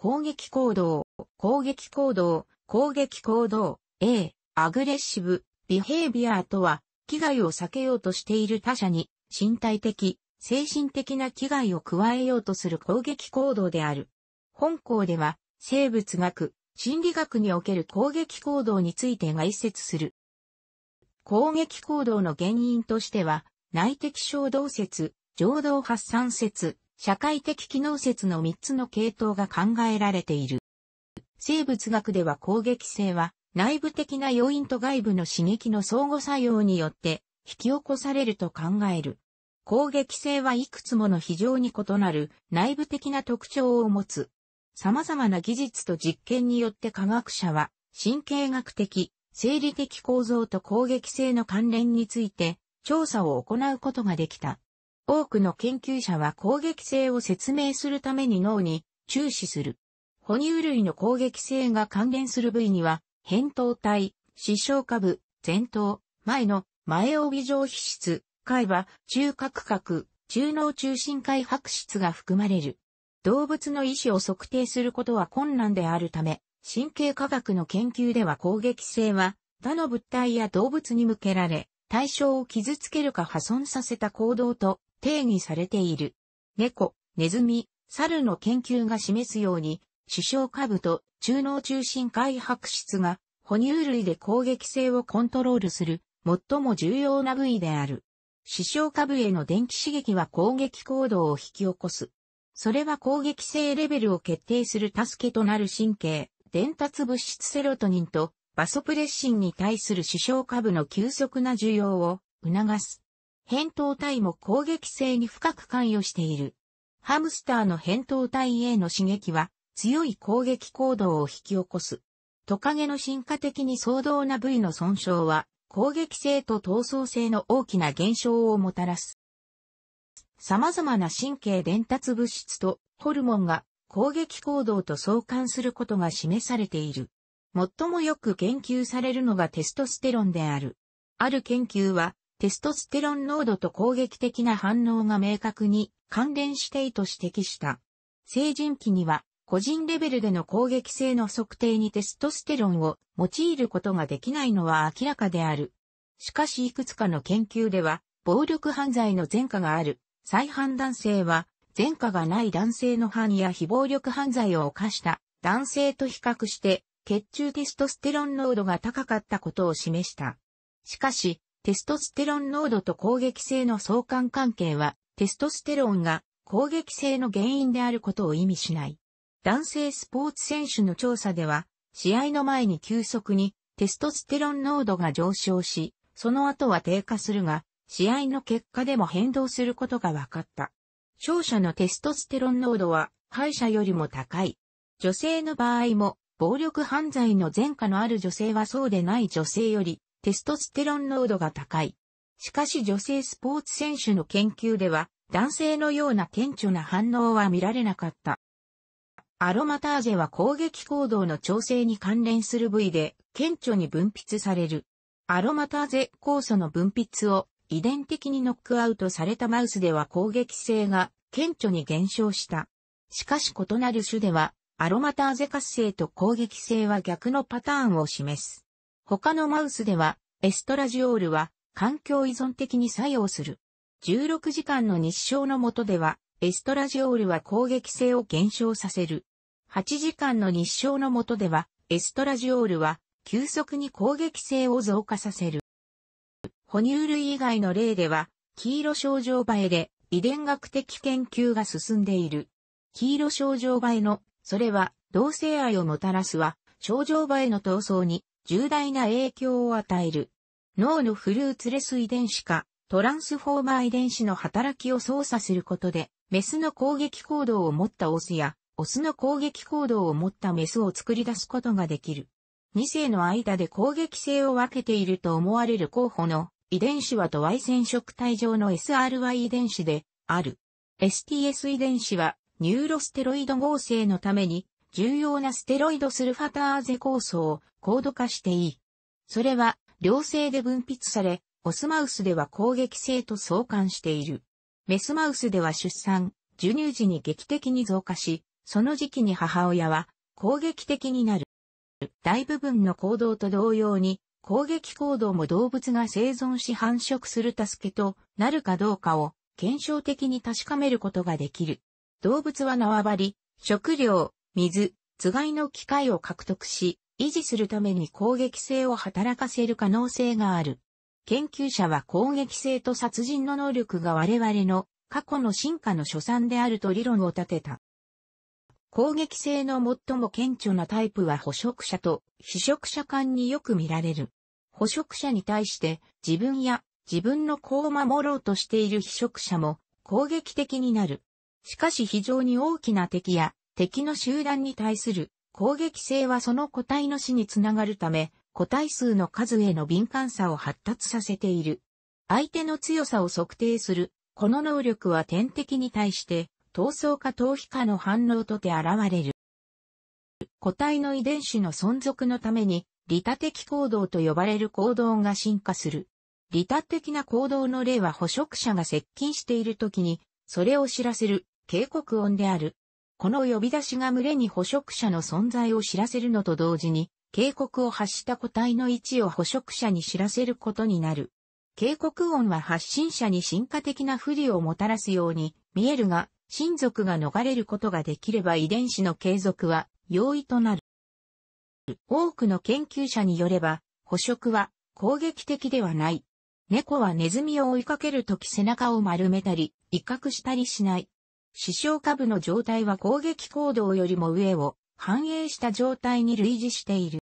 攻撃行動、攻撃行動、攻撃行動、A、アグレッシブ、ビヘイビアーとは、危害を避けようとしている他者に、身体的、精神的な危害を加えようとする攻撃行動である。本校では、生物学、心理学における攻撃行動について概説する。攻撃行動の原因としては、内的衝動説、情動発散説、社会的機能説の3つの系統が考えられている。生物学では攻撃性は内部的な要因と外部の刺激の相互作用によって引き起こされると考える。攻撃性はいくつもの非常に異なる内部的な特徴を持つ。様々な技術と実験によって科学者は神経学的、生理的構造と攻撃性の関連について調査を行うことができた。多くの研究者は攻撃性を説明するために脳に注視する。哺乳類の攻撃性が関連する部位には、扁桃体、視床下部、前頭、前の、前帯状皮質、海馬、中核核、中脳中心海白質が含まれる。動物の意思を測定することは困難であるため、神経科学の研究では攻撃性は、他の物体や動物に向けられ、対象を傷つけるか破損させた行動と定義されている。猫、ネズミ、猿の研究が示すように、首下株と中脳中心開白質が哺乳類で攻撃性をコントロールする最も重要な部位である。視床下部への電気刺激は攻撃行動を引き起こす。それは攻撃性レベルを決定する助けとなる神経、伝達物質セロトニンとバソプレッシンに対する視床下部の急速な需要を促す。扁桃体も攻撃性に深く関与している。ハムスターの扁桃体への刺激は強い攻撃行動を引き起こす。トカゲの進化的に相当な部位の損傷は攻撃性と闘争性の大きな減少をもたらす。様々な神経伝達物質とホルモンが攻撃行動と相関することが示されている。最もよく研究されるのがテストステロンである。ある研究はテストステロン濃度と攻撃的な反応が明確に関連していと指摘した。成人期には個人レベルでの攻撃性の測定にテストステロンを用いることができないのは明らかである。しかしいくつかの研究では、暴力犯罪の前科がある再犯男性は、前科がない男性の犯や非暴力犯罪を犯した男性と比較して、血中テストステロン濃度が高かったことを示した。しかし、テストステロン濃度と攻撃性の相関関係は、テストステロンが攻撃性の原因であることを意味しない。男性スポーツ選手の調査では、試合の前に急速にテストステロン濃度が上昇し、その後は低下するが、試合の結果でも変動することが分かった。勝者のテストステロン濃度は敗者よりも高い。女性の場合も、暴力犯罪の前科のある女性はそうでない女性よりテストステロン濃度が高い。しかし女性スポーツ選手の研究では、男性のような顕著な反応は見られなかった。アロマターゼは攻撃行動の調整に関連する部位で顕著に分泌される。アロマターゼ酵素の分泌を遺伝的にノックアウトされたマウスでは攻撃性が顕著に減少した。しかし異なる種ではアロマターゼ活性と攻撃性は逆のパターンを示す。他のマウスでは、エストラジオールは環境依存的に作用する。16時間の日照の下では、エストラジオールは攻撃性を減少させる。8時間の日照の下では、エストラジオールは急速に攻撃性を増加させる。哺乳類以外の例では、黄色症状映えで遺伝学的研究が進んでいる。黄色症状映えの、それは同性愛をもたらすは、症状映えの闘争に重大な影響を与える。脳のフルーツレス遺伝子か、トランスフォーマー遺伝子の働きを操作することで、メスの攻撃行動を持ったオスや、オスの攻撃行動を持ったメスを作り出すことができる。2世の間で攻撃性を分けていると思われる候補の遺伝子はと Y 染色体上の SRY 遺伝子である。STS 遺伝子はニューロステロイド合成のために重要なステロイドスルファターゼ酵素を高度化していい。それは良性で分泌され、オスマウスでは攻撃性と相関している。メスマウスでは出産、授乳時に劇的に増加し、その時期に母親は攻撃的になる。大部分の行動と同様に、攻撃行動も動物が生存し繁殖する助けとなるかどうかを検証的に確かめることができる。動物は縄張り、食料、水、つがいの機械を獲得し、維持するために攻撃性を働かせる可能性がある。研究者は攻撃性と殺人の能力が我々の過去の進化の所産であると理論を立てた。攻撃性の最も顕著なタイプは捕食者と被食者間によく見られる。捕食者に対して自分や自分の子を守ろうとしている被食者も攻撃的になる。しかし非常に大きな敵や敵の集団に対する攻撃性はその個体の死につながるため、個体数の数への敏感さを発達させている。相手の強さを測定する。この能力は天敵に対して、闘争か逃避かの反応とて現れる。個体の遺伝子の存続のために、利他的行動と呼ばれる行動が進化する。利他的な行動の例は捕食者が接近している時に、それを知らせる警告音である。この呼び出しが群れに捕食者の存在を知らせるのと同時に、警告を発した個体の位置を捕食者に知らせることになる。警告音は発信者に進化的な不利をもたらすように見えるが、親族が逃れることができれば遺伝子の継続は容易となる。多くの研究者によれば、捕食は攻撃的ではない。猫はネズミを追いかけるとき背中を丸めたり、威嚇したりしない。視床下部の状態は攻撃行動よりも上を反映した状態に類似している。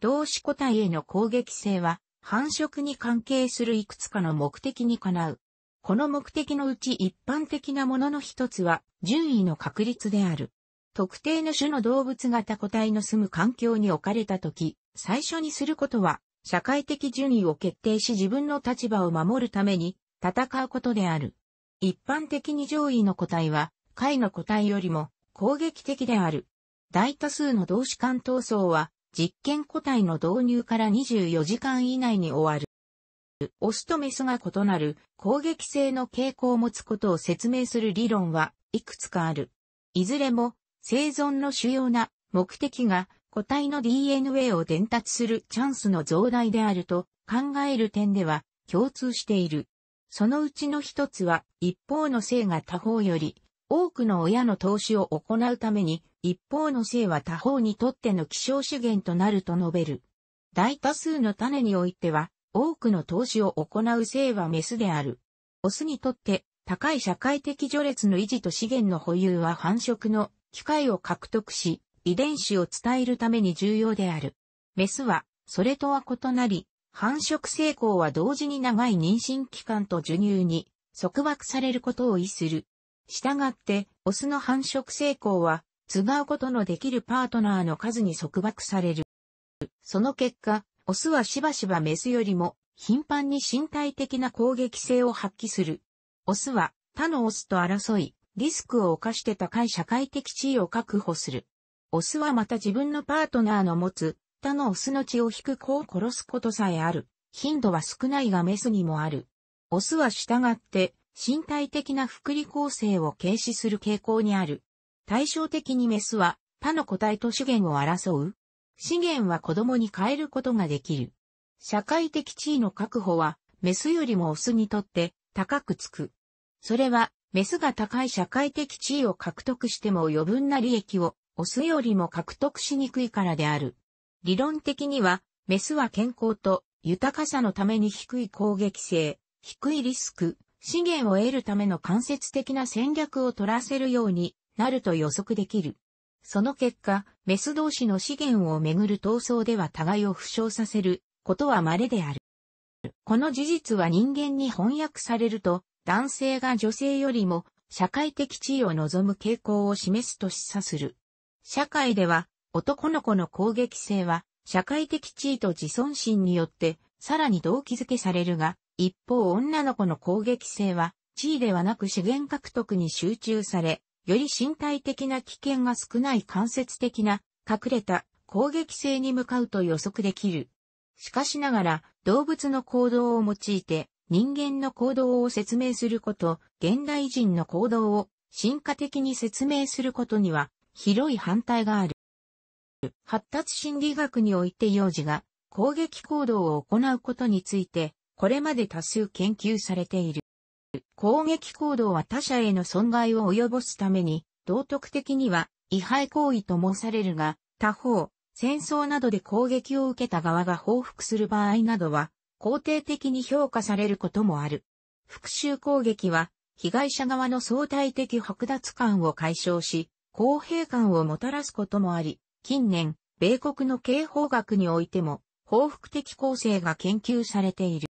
動詞個体への攻撃性は繁殖に関係するいくつかの目的にかなう。この目的のうち一般的なものの一つは順位の確率である。特定の種の動物型個体の住む環境に置かれたとき、最初にすることは社会的順位を決定し自分の立場を守るために戦うことである。一般的に上位の個体は、下位の個体よりも攻撃的である。大多数の同士間闘争は、実験個体の導入から24時間以内に終わる。オスとメスが異なる攻撃性の傾向を持つことを説明する理論はいくつかある。いずれも生存の主要な目的が個体の DNA を伝達するチャンスの増大であると考える点では共通している。そのうちの一つは、一方の性が他方より、多くの親の投資を行うために、一方の性は他方にとっての希少資源となると述べる。大多数の種においては、多くの投資を行う性はメスである。オスにとって、高い社会的序列の維持と資源の保有は繁殖の機会を獲得し、遺伝子を伝えるために重要である。メスは、それとは異なり、繁殖成功は同時に長い妊娠期間と授乳に束縛されることを意する。したがって、オスの繁殖成功は、違うことのできるパートナーの数に束縛される。その結果、オスはしばしばメスよりも頻繁に身体的な攻撃性を発揮する。オスは他のオスと争い、リスクを犯して高い社会的地位を確保する。オスはまた自分のパートナーの持つたのオスの血を引く子を殺すことさえある。頻度は少ないがメスにもある。オスは従って身体的な複利構成を軽視する傾向にある。対照的にメスは他の個体と資源を争う。資源は子供に変えることができる。社会的地位の確保はメスよりもオスにとって高くつく。それはメスが高い社会的地位を獲得しても余分な利益をオスよりも獲得しにくいからである。理論的には、メスは健康と豊かさのために低い攻撃性、低いリスク、資源を得るための間接的な戦略を取らせるようになると予測できる。その結果、メス同士の資源をめぐる闘争では互いを負傷させることは稀である。この事実は人間に翻訳されると、男性が女性よりも社会的地位を望む傾向を示すと示唆する。社会では男の子の攻撃性は、社会的地位と自尊心によって、さらに動機づけされるが、一方女の子の攻撃性は、地位ではなく資源獲得に集中され、より身体的な危険が少ない間接的な、隠れた攻撃性に向かうと予測できる。しかしながら、動物の行動を用いて、人間の行動を説明すること、現代人の行動を進化的に説明することには、広い反対がある。発達心理学において幼児が攻撃行動を行うことについて、これまで多数研究されている。攻撃行動は他者への損害を及ぼすために、道徳的には違反行為と申されるが、他方、戦争などで攻撃を受けた側が報復する場合などは、肯定的に評価されることもある。復讐攻撃は、被害者側の相対的剥奪感を解消し、公平感をもたらすこともあり、近年、米国の刑法学においても、報復的構成が研究されている。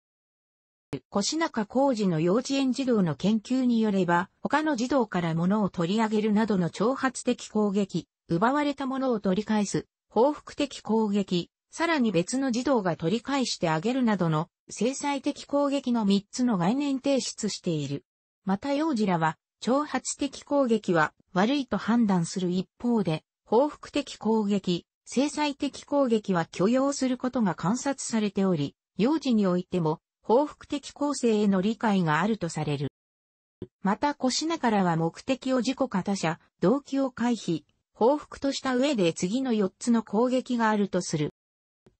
腰中工事の幼稚園児童の研究によれば、他の児童から物を取り上げるなどの挑発的攻撃、奪われたものを取り返す、報復的攻撃、さらに別の児童が取り返してあげるなどの制裁的攻撃の3つの概念提出している。また幼児らは、挑発的攻撃は悪いと判断する一方で、報復的攻撃、制裁的攻撃は許容することが観察されており、幼児においても報復的構成への理解があるとされる。また、コシナからは目的を自己型者、動機を回避、報復とした上で次の4つの攻撃があるとする。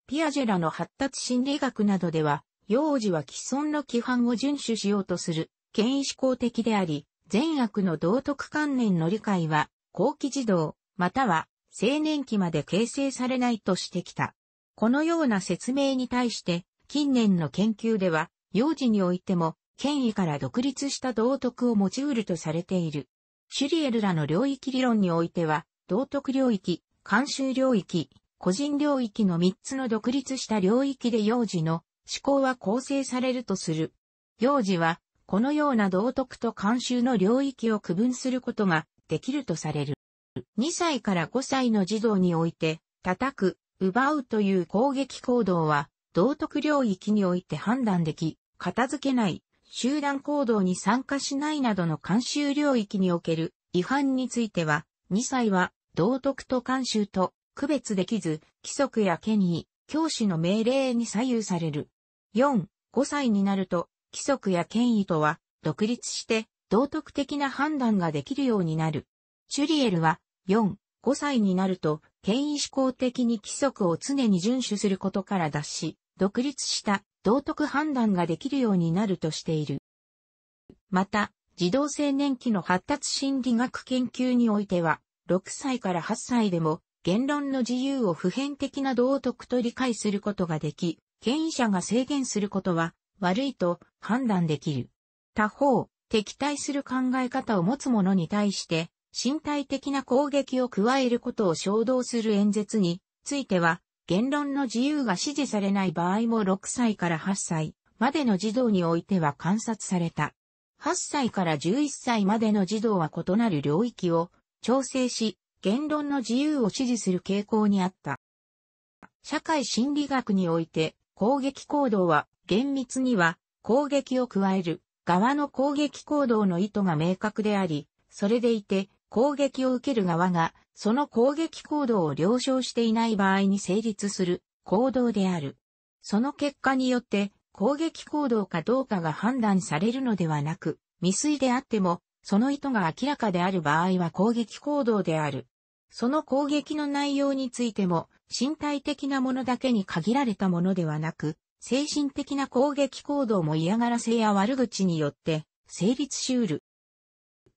ピアジェラの発達心理学などでは、幼児は既存の規範を遵守しようとする、権威思考的であり、善悪の道徳観念の理解は、後期児童、または青年期まで形成されないとしてきた。このような説明に対して、近年の研究では、幼児においても、権威から独立した道徳を用いるとされている。シュリエルらの領域理論においては、道徳領域、慣習領域、個人領域の3つの独立した領域で幼児の思考は構成されるとする。幼児は、このような道徳と慣習の領域を区分することができるとされる。2歳から5歳の児童において、叩く、奪うという攻撃行動は、道徳領域において判断でき、片付けない、集団行動に参加しないなどの慣習領域における違反については、2歳は道徳と慣習と区別できず、規則や権威、教師の命令に左右される。4、5歳になると、規則や権威とは独立して道徳的な判断ができるようになる。チュリエルは、4、5歳になると、権威志向的に規則を常に遵守することから脱し、独立した道徳判断ができるようになるとしている。また、児童青年期の発達心理学研究においては、6歳から8歳でも言論の自由を普遍的な道徳と理解することができ、権威者が制限することは悪いと判断できる。他方、敵対する考え方を持つ者に対して身体的な攻撃を加えることを衝動する演説については、言論の自由が支持されない場合も6歳から8歳までの児童においては観察された。8歳から11歳までの児童は異なる領域を調整し、言論の自由を支持する傾向にあった。社会心理学において、攻撃行動は厳密には攻撃を加える側の攻撃行動の意図が明確であり、それでいて攻撃を受ける側が、その攻撃行動を了承していない場合に成立する行動である。その結果によって、攻撃行動かどうかが判断されるのではなく、未遂であっても、その意図が明らかである場合は攻撃行動である。その攻撃の内容についても、身体的なものだけに限られたものではなく、精神的な攻撃行動も嫌がらせや悪口によって成立しうる。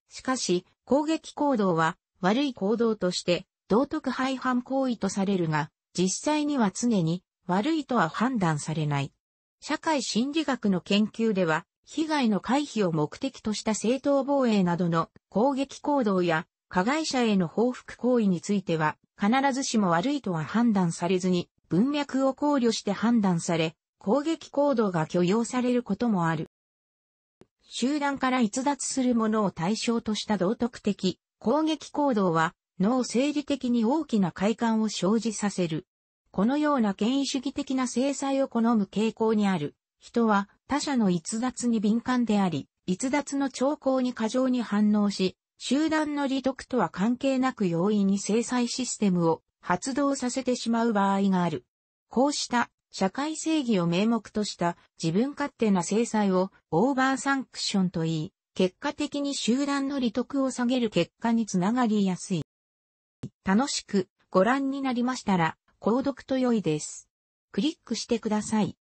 しかし、攻撃行動は悪い行動として道徳廃反行為とされるが、実際には常に悪いとは判断されない。社会心理学の研究では、被害の回避を目的とした正当防衛などの攻撃行動や加害者への報復行為については、必ずしも悪いとは判断されずに、文脈を考慮して判断され、攻撃行動が許容されることもある。集団から逸脱する者を対象とした道徳的攻撃行動は脳生理的に大きな快感を生じさせる。このような権威主義的な制裁を好む傾向にある人は他者の逸脱に敏感であり、逸脱の兆候に過剰に反応し、集団の利得とは関係なく容易に制裁システムを発動させてしまう場合がある。こうした社会正義を名目とした自分勝手な制裁をオーバーサンクションと言い、結果的に集団の利得を下げる結果につながりやすい。楽しくご覧になりましたら、購読と良いです。クリックしてください。